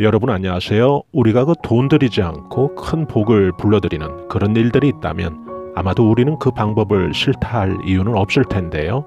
여러분 안녕하세요. 우리가 그 돈 들이지 않고 큰 복을 불러들이는 그런 일들이 있다면 아마도 우리는 그 방법을 싫다 할 이유는 없을 텐데요.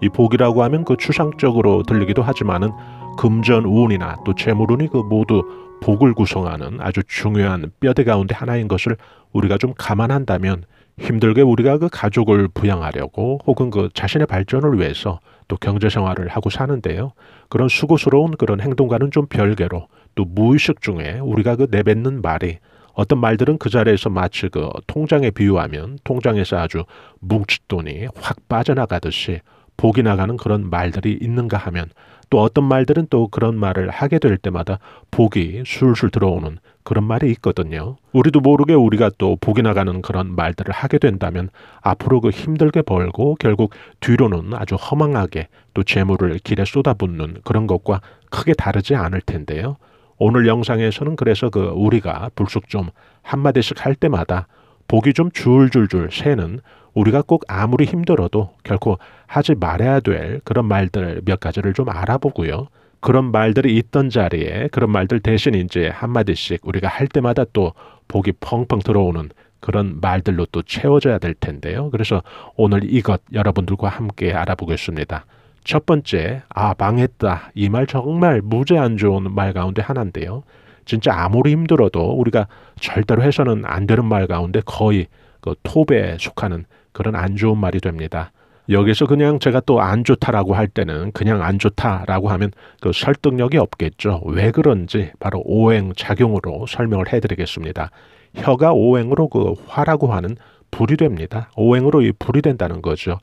이 복이라고 하면 그 추상적으로 들리기도 하지만은 금전 운이나 또 재물운이 그 모두 복을 구성하는 아주 중요한 뼈대 가운데 하나인 것을 우리가 좀 감안한다면 힘들게 우리가 그 가족을 부양하려고 혹은 그 자신의 발전을 위해서 또 경제 생활을 하고 사는데요. 그런 수고스러운 그런 행동과는 좀 별개로 또 무의식 중에 우리가 그 내뱉는 말이 어떤 말들은 그 자리에서 마치 그 통장에 비유하면 통장에서 아주 뭉칫돈이 확 빠져나가듯이 복이 나가는 그런 말들이 있는가 하면 또 어떤 말들은 또 그런 말을 하게 될 때마다 복이 술술 들어오는 그런 말이 있거든요. 우리도 모르게 우리가 또 복이 나가는 그런 말들을 하게 된다면 앞으로 그 힘들게 벌고 결국 뒤로는 아주 허망하게 또 재물을 길에 쏟아붓는 그런 것과 크게 다르지 않을 텐데요. 오늘 영상에서는 그래서 그 우리가 불쑥 좀 한마디씩 할 때마다 복이 좀 줄줄줄 새는 우리가 꼭 아무리 힘들어도 결코 하지 말아야 될 그런 말들 몇 가지를 좀 알아보고요. 그런 말들이 있던 자리에 그런 말들 대신 이제 한마디씩 우리가 할 때마다 또 복이 펑펑 들어오는 그런 말들로 또 채워져야 될 텐데요. 그래서 오늘 이것 여러분들과 함께 알아보겠습니다. 첫 번째, 아, 망했다. 이 말 정말 무제안 좋은 말 가운데 하나인데요. 진짜 아무리 힘들어도 우리가 절대로 해서는 안 되는 말 가운데 거의 그 톱에 속하는 그런 안 좋은 말이 됩니다. 여기서 그냥 제가 또 안 좋다라고 할 때는 그냥 안 좋다라고 하면 그 설득력이 없겠죠. 왜 그런지 바로 오행 작용으로 설명을 해드리겠습니다. 혀가 오행으로 그 화라고 하는 불이 됩니다. 오행으로 이 불이 된다는 거죠.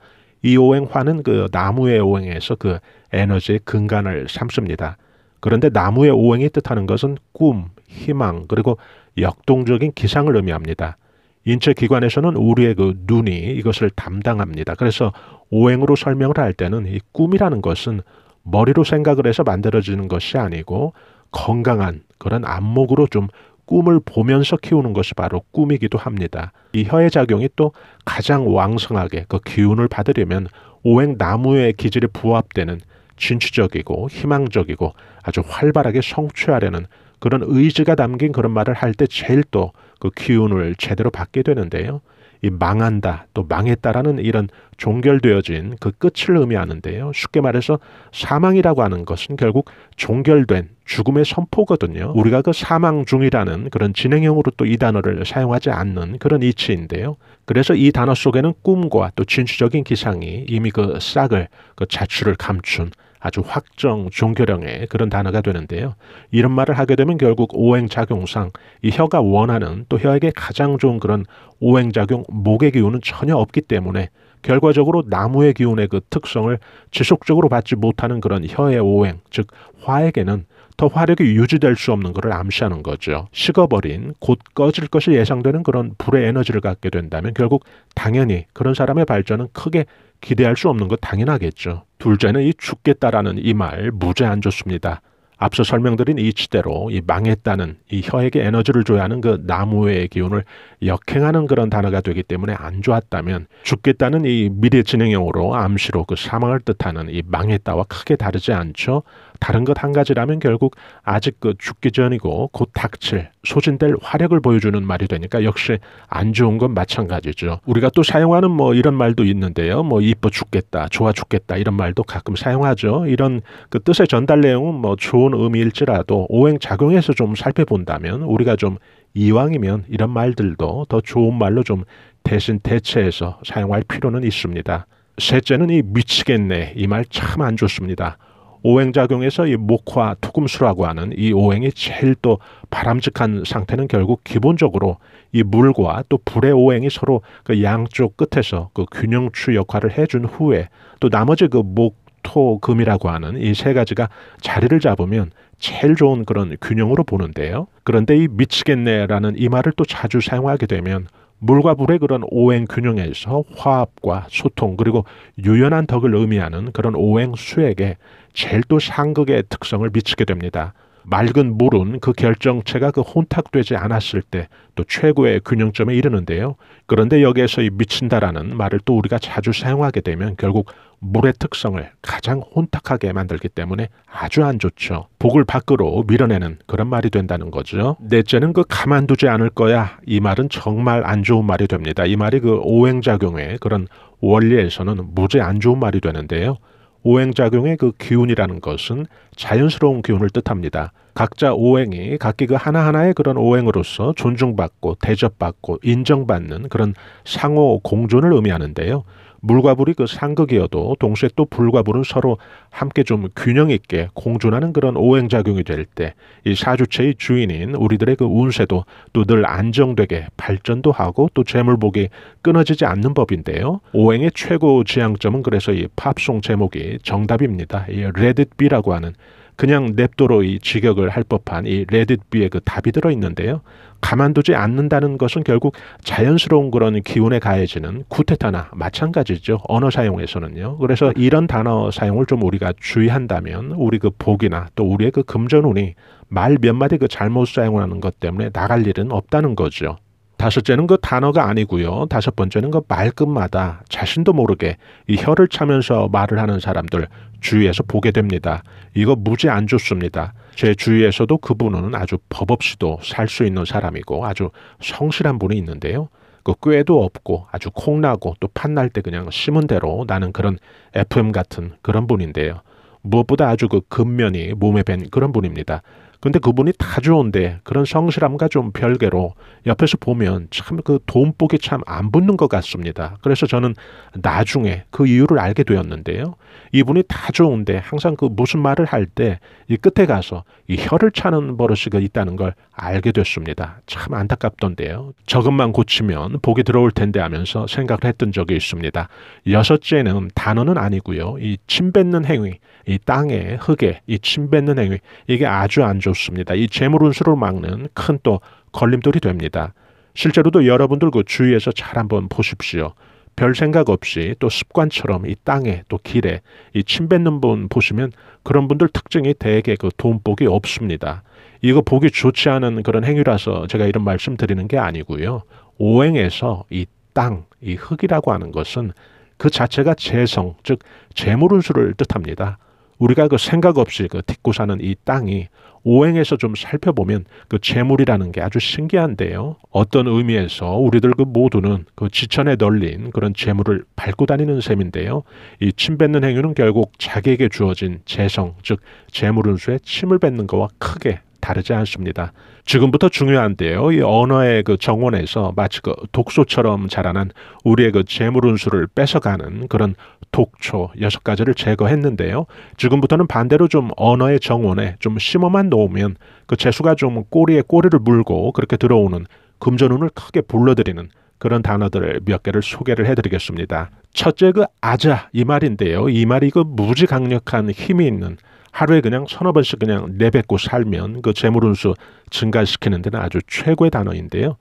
이 오행화는 그 나무의 오행에서 그 에너지의 근간을 삼습니다. 그런데 나무의 오행이 뜻하는 것은 꿈, 희망, 그리고 역동적인 기상을 의미합니다. 인체 기관에서는 우리의 그 눈이 이것을 담당합니다. 그래서 오행으로 설명을 할 때는 이 꿈이라는 것은 머리로 생각을 해서 만들어지는 것이 아니고 건강한 그런 안목으로 좀 꿈을 보면서 키우는 것이 바로 꿈이기도 합니다. 이 혀의 작용이 또 가장 왕성하게 그 기운을 받으려면 오행 나무의 기질이 부합되는 진취적이고 희망적이고 아주 활발하게 성취하려는 그런 의지가 담긴 그런 말을 할 때 제일 또 그 기운을 제대로 받게 되는데요. 이 망한다 또 망했다라는 이런 종결되어진 그 끝을 의미하는데요. 쉽게 말해서 사망이라고 하는 것은 결국 종결된 죽음의 선포거든요. 우리가 그 사망 중이라는 그런 진행형으로 또 이 단어를 사용하지 않는 그런 이치인데요. 그래서 이 단어 속에는 꿈과 또 진취적인 기상이 이미 그 싹을 그 자취를 감춘 아주 확정, 종교령의 그런 단어가 되는데요. 이런 말을 하게 되면 결국 오행작용상 이 혀가 원하는 또 혀에게 가장 좋은 그런 오행작용, 목의 기운은 전혀 없기 때문에 결과적으로 나무의 기운의 그 특성을 지속적으로 받지 못하는 그런 혀의 오행, 즉 화에게는 더 화력이 유지될 수 없는 것을 암시하는 거죠. 식어버린 곧 꺼질 것이 예상되는 그런 불의 에너지를 갖게 된다면 결국 당연히 그런 사람의 발전은 크게 기대할 수 없는 것 당연하겠죠. 둘째는 이 죽겠다라는 이 말 무죄 안 좋습니다. 앞서 설명드린 이치대로 이 망했다는 이 혀에게 에너지를 줘야 하는 그 나무의 기운을 역행하는 그런 단어가 되기 때문에 안 좋았다면 죽겠다는 이 미래 진행형으로 암시로 그 사망을 뜻하는 이 망했다와 크게 다르지 않죠. 다른 것 한 가지라면 결국 아직 그 죽기 전이고 곧 닥칠 소진될 화력을 보여주는 말이 되니까 역시 안 좋은 건 마찬가지죠. 우리가 또 사용하는 뭐 이런 말도 있는데요. 뭐 이뻐 죽겠다, 좋아 죽겠다 이런 말도 가끔 사용하죠. 이런 그 뜻의 전달 내용은 뭐 좋은 의미일지라도 오행 작용에서 좀 살펴본다면 우리가 좀 이왕이면 이런 말들도 더 좋은 말로 좀 대신 대체해서 사용할 필요는 있습니다. 셋째는 이 미치겠네 이 말 참 안 좋습니다. 오행작용에서 이 목화 토금수라고 하는 이 오행이 제일 또 바람직한 상태는 결국 기본적으로 이 물과 또 불의 오행이 서로 그 양쪽 끝에서 그 균형추 역할을 해준 후에 또 나머지 그 목, 토, 금이라고 하는 이 세 가지가 자리를 잡으면 제일 좋은 그런 균형으로 보는데요. 그런데 이 미치겠네라는 이 말을 또 자주 사용하게 되면 물과 불의 그런 오행 균형에서 화합과 소통 그리고 유연한 덕을 의미하는 그런 오행 수액에 제일 또 상극의 특성을 미치게 됩니다. 맑은 물은 그 결정체가 그 혼탁되지 않았을 때 또 최고의 균형점에 이르는데요. 그런데 여기에서 이 미친다라는 말을 또 우리가 자주 사용하게 되면 결국 물의 특성을 가장 혼탁하게 만들기 때문에 아주 안 좋죠. 복을 밖으로 밀어내는 그런 말이 된다는 거죠. 넷째는 그 가만두지 않을 거야. 이 말은 정말 안 좋은 말이 됩니다. 이 말이 그 오행작용의 그런 원리에서는 무지 안 좋은 말이 되는데요. 오행작용의 그 기운이라는 것은 자연스러운 기운을 뜻합니다. 각자 오행이 각기 그 하나하나의 그런 오행으로서 존중받고 대접받고 인정받는 그런 상호 공존을 의미하는데요. 물과 불이 그 상극이어도 동시에 또 불과 불은 서로 함께 좀 균형 있게 공존하는 그런 오행작용이 될 때 이 사주체의 주인인 우리들의 그 운세도 또 늘 안정되게 발전도 하고 또 재물복이 끊어지지 않는 법인데요. 오행의 최고 지향점은 그래서 이 팝송 제목이 정답입니다. 이 레딧비라고 하는 그냥 냅도로 이 직역을 할 법한 이 레딧비의 그 답이 들어 있는데요. 가만두지 않는다는 것은 결국 자연스러운 그런 기운에 가해지는 구데타나 마찬가지죠. 언어 사용에서는요. 그래서 이런 단어 사용을 좀 우리가 주의한다면 우리 그 복이나 또 우리의 그 금전운이 말 몇 마디 그 잘못 사용을 하는 것 때문에 나갈 일은 없다는 거죠. 다섯째는 그 단어가 아니고요. 다섯 번째는 그 말끝마다 자신도 모르게 이 혀를 차면서 말을 하는 사람들 주위에서 보게 됩니다. 이거 무지 안 좋습니다. 제 주위에서도 그분은 아주 법 없이도 살 수 있는 사람이고 아주 성실한 분이 있는데요. 그 꾀도 없고 아주 콩나고 또 판날 때 그냥 심은 대로 나는 그런 FM 같은 그런 분인데요. 무엇보다 아주 그 근면이 몸에 밴 그런 분입니다. 근데 그분이 다 좋은데 그런 성실함과 좀 별개로 옆에서 보면 참 그 돈복이 참 안 붙는 것 같습니다. 그래서 저는 나중에 그 이유를 알게 되었는데요. 이분이 다 좋은데 항상 그 무슨 말을 할 때 이 끝에 가서 이 혀를 차는 버릇이 있다는 걸 알게 됐습니다. 참 안타깝던데요. 저것만 고치면 복이 들어올 텐데 하면서 생각을 했던 적이 있습니다. 여섯째는 단어는 아니고요. 이 침 뱉는 행위. 이 땅에 흙에 이 침뱉는 행위 이게 아주 안 좋습니다. 이 재물 운수를 막는 큰 또 걸림돌이 됩니다. 실제로도 여러분들 그 주위에서 잘 한번 보십시오. 별 생각 없이 또 습관처럼 이 땅에 또 길에 이 침 뱉는 분 보시면 그런 분들 특징이 대개 그 돈복이 없습니다. 이거 보기 좋지 않은 그런 행위라서 제가 이런 말씀 드리는 게 아니고요. 오행에서 이 땅, 이 흙이라고 하는 것은 그 자체가 재성, 즉 재물운수를 뜻합니다. 우리가 그 생각 없이 그 딛고 사는 이 땅이 오행에서 좀 살펴보면 그 재물이라는 게 아주 신기한데요. 어떤 의미에서 우리들 그 모두는 그 지천에 널린 그런 재물을 밟고 다니는 셈인데요. 이 침 뱉는 행위는 결국 자기에게 주어진 재성, 즉 재물운수에 침을 뱉는 것과 크게 다르지 않습니다. 지금부터 중요한데요. 이 언어의 그 정원에서 마치 그 독소처럼 자라난 우리의 그 재물운수를 뺏어가는 그런 독초 여섯 가지를 제거했는데요. 지금부터는 반대로 좀 언어의 정원에 좀 심어만 놓으면 그 재수가 좀 꼬리에 꼬리를 물고 그렇게 들어오는 금전운을 크게 불러들이는 그런 단어들을 몇 개를 소개를 해드리겠습니다. 첫째 그 아자 이 말인데요. 이 말이 그 무지 강력한 힘이 있는 하루에 그냥 서너 번씩 그냥 내뱉고 살면 그 재물운수 증가시키는 데는 아주 최고의 단어인데요.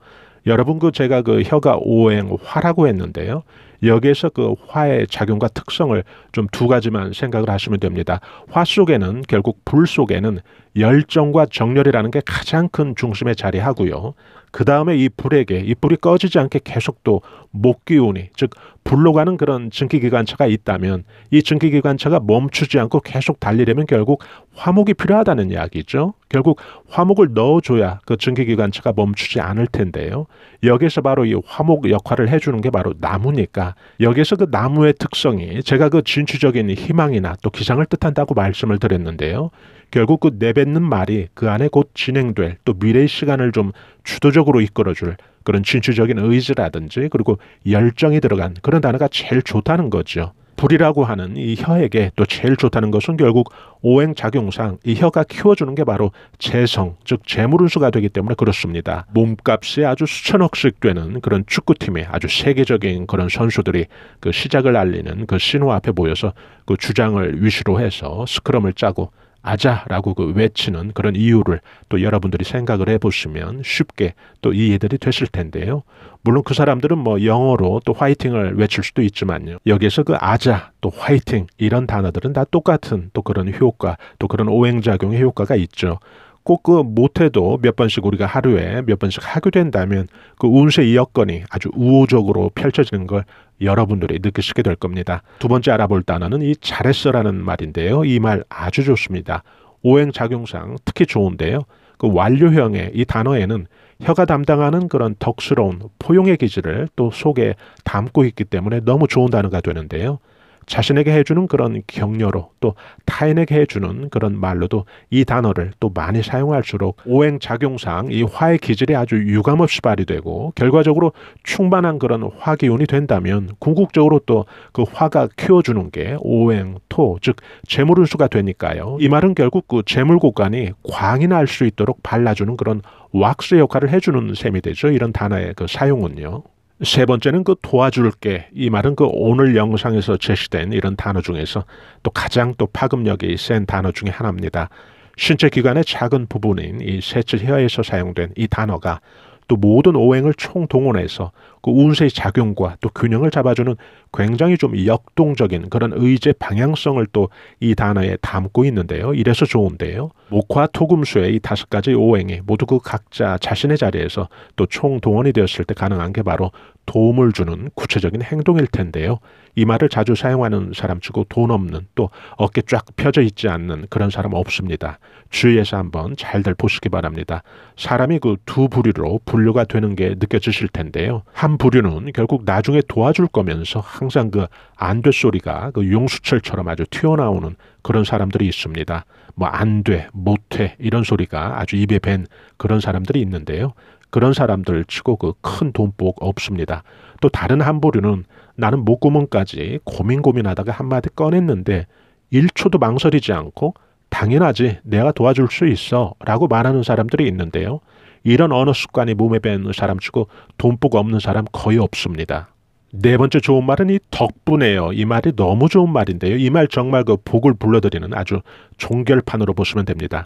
여러분 그 제가 그 혀가 오행 화라고 했는데요. 여기에서 그 화의 작용과 특성을 좀 두 가지만 생각을 하시면 됩니다. 화 속에는 결국 불 속에는 열정과 정열이라는 게 가장 큰중심의 자리하고요. 그 다음에 이 불에게 이 불이 꺼지지 않게 계속 또 목기운이 즉 불로 가는 그런 증기기관차가 있다면 이 증기기관차가 멈추지 않고 계속 달리려면 결국 화목이 필요하다는 이야기죠. 결국 화목을 넣어줘야 그 증기기관차가 멈추지 않을 텐데요. 여기서 바로 이 화목 역할을 해주는 게 바로 나무니까 여기서 그 나무의 특성이 제가 그 진취적인 희망이나 또 기상을 뜻한다고 말씀을 드렸는데요. 결국 그 내뱉는 말이 그 안에 곧 진행될 또 미래의 시간을 좀 주도적으로 이끌어줄 그런 진취적인 의지라든지 그리고 열정이 들어간 그런 단어가 제일 좋다는 거죠. 불이라고 하는 이 혀에게 또 제일 좋다는 것은 결국 오행작용상 이 혀가 키워주는 게 바로 재성, 즉 재물운수가 되기 때문에 그렇습니다. 몸값이 아주 수천억씩 되는 그런 축구팀의 아주 세계적인 그런 선수들이 그 시작을 알리는 그 신호 앞에 모여서 그 주장을 위시로 해서 스크럼을 짜고 아자라고 그 외치는 그런 이유를 또 여러분들이 생각을 해보시면 쉽게 또 이해들이 되실 텐데요. 물론 그 사람들은 뭐 영어로 또 화이팅을 외칠 수도 있지만요. 여기에서 그 아자 또 화이팅 이런 단어들은 다 똑같은 또 그런 효과 또 그런 오행작용의 효과가 있죠. 꼭 그 못해도 몇 번씩 우리가 하루에 몇 번씩 하게 된다면 그 운세 여건이 아주 우호적으로 펼쳐지는 걸 여러분들이 느끼시게 될 겁니다. 두 번째 알아볼 단어는 이 잘했어라는 말인데요. 이 말 아주 좋습니다. 오행작용상 특히 좋은데요. 그 완료형의 이 단어에는 혀가 담당하는 그런 덕스러운 포용의 기질을 또 속에 담고 있기 때문에 너무 좋은 단어가 되는데요. 자신에게 해주는 그런 격려로 또 타인에게 해주는 그런 말로도 이 단어를 또 많이 사용할수록 오행 작용상 이 화의 기질이 아주 유감없이 발휘되고 결과적으로 충만한 그런 화 기운이 된다면 궁극적으로 또 그 화가 키워주는 게 오행 토 즉 재물운수가 되니까요. 이 말은 결국 그 재물 고간이 광이 날 수 있도록 발라주는 그런 왁스 역할을 해주는 셈이 되죠. 이런 단어의 그 사용은요. 세 번째는 그 도와줄게 이 말은 그 오늘 영상에서 제시된 이런 단어 중에서 또 가장 또 파급력이 센 단어 중의 하나입니다. 신체 기관의 작은 부분인 이 셋째 혀에서 사용된 이 단어가 또 모든 오행을 총동원해서 그 운세의 작용과 또 균형을 잡아주는 굉장히 좀 역동적인 그런 의제 방향성을 또 이 단어에 담고 있는데요. 이래서 좋은데요. 목화 토금수의 이 다섯 가지 오행이 모두 그 각자 자신의 자리에서 또 총동원이 되었을 때 가능한 게 바로 도움을 주는 구체적인 행동일 텐데요. 이 말을 자주 사용하는 사람 치고 돈 없는 또 어깨 쫙 펴져 있지 않는 그런 사람 없습니다. 주위에서 한번 잘들 보시기 바랍니다. 사람이 그 두 부류로 분류가 되는 게 느껴지실 텐데요. 한 부류는 결국 나중에 도와줄 거면서 항상 그 안 될 소리가 그 용수철처럼 아주 튀어나오는 그런 사람들이 있습니다. 뭐 안 돼, 못 해 이런 소리가 아주 입에 밴 그런 사람들이 있는데요. 그런 사람들 치고 그 큰 돈복 없습니다. 또 다른 한 부류는 나는 목구멍까지 고민 고민하다가 한마디 꺼냈는데 1초도 망설이지 않고 당연하지 내가 도와줄 수 있어 라고 말하는 사람들이 있는데요. 이런 언어 습관이 몸에 배는 사람 치고 돈복 없는 사람 거의 없습니다. 네 번째 좋은 말은 이 덕분에요. 이 말이 너무 좋은 말인데요. 이 말 정말 그 복을 불러들이는 아주 종결판으로 보시면 됩니다.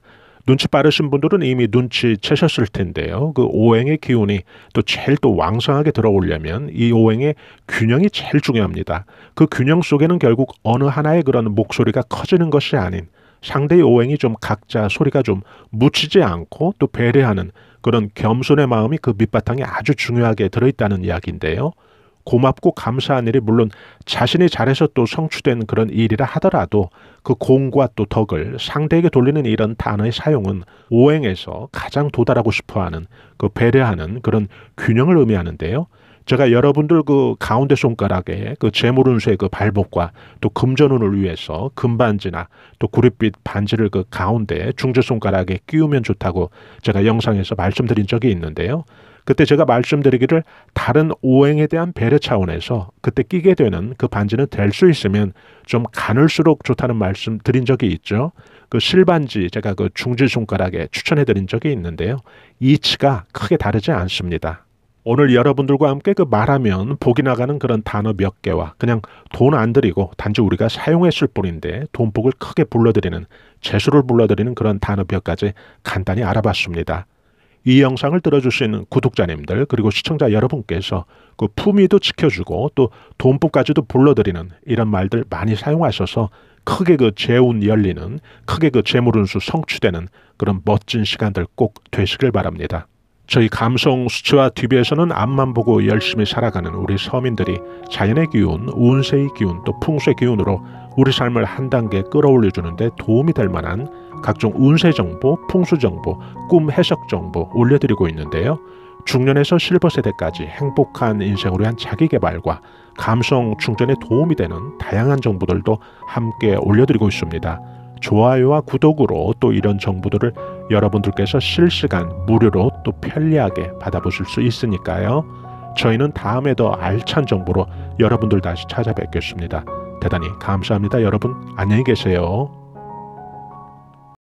눈치 빠르신 분들은 이미 눈치채셨을 텐데요. 그 오행의 기운이 또 제일 또 왕성하게 들어오려면 이 오행의 균형이 제일 중요합니다. 그 균형 속에는 결국 어느 하나의 그런 목소리가 커지는 것이 아닌 상대의 오행이 좀 각자 소리가 좀 묻히지 않고 또 배려하는 그런 겸손의 마음이 그 밑바탕에 아주 중요하게 들어있다는 이야기인데요. 고맙고 감사한 일이 물론 자신이 잘해서 또 성취된 그런 일이라 하더라도 그 공과 또 덕을 상대에게 돌리는 이런 단어의 사용은 오행에서 가장 도달하고 싶어하는 그 배려하는 그런 균형을 의미하는데요. 제가 여러분들 그 가운데 손가락에 그 재물운수의 그 발복과 또 금전운을 위해서 금반지나 또 구릿빛 반지를 그 가운데 중재 손가락에 끼우면 좋다고 제가 영상에서 말씀드린 적이 있는데요. 그때 제가 말씀드리기를 다른 오행에 대한 배려 차원에서 그때 끼게 되는 그 반지는 될 수 있으면 좀 가늘수록 좋다는 말씀 드린 적이 있죠. 그 실반지 제가 그 중지 손가락에 추천해 드린 적이 있는데요. 이치가 크게 다르지 않습니다. 오늘 여러분들과 함께 그 말하면 복이 나가는 그런 단어 몇 개와 그냥 돈 안 들이고 단지 우리가 사용했을 뿐인데 돈복을 크게 불러드리는 재수를 불러드리는 그런 단어 몇 가지 간단히 알아봤습니다. 이 영상을 들어주신 구독자님들 그리고 시청자 여러분께서 그 품위도 지켜주고 또돈부까지도 불러드리는 이런 말들 많이 사용하셔서 크게 그 재운 열리는 크게 그 재물운수 성취되는 그런 멋진 시간들 꼭 되시길 바랍니다. 저희 감성 수치와 TV에서는 앞만 보고 열심히 살아가는 우리 서민들이 자연의 기운, 운세의 기운, 또 풍수의 기운으로 우리 삶을 한 단계 끌어올려 주는데 도움이 될 만한 각종 운세 정보, 풍수 정보, 꿈 해석 정보 올려드리고 있는데요. 중년에서 실버 세대까지 행복한 인생으로 한 자기 개발과 감성 충전에 도움이 되는 다양한 정보들도 함께 올려드리고 있습니다. 좋아요와 구독으로 또 이런 정보들을 여러분들께서 실시간 무료로 또 편리하게 받아보실 수 있으니까요. 저희는 다음에 더 알찬 정보로 여러분들 다시 찾아뵙겠습니다. 대단히 감사합니다. 여러분 안녕히 계세요.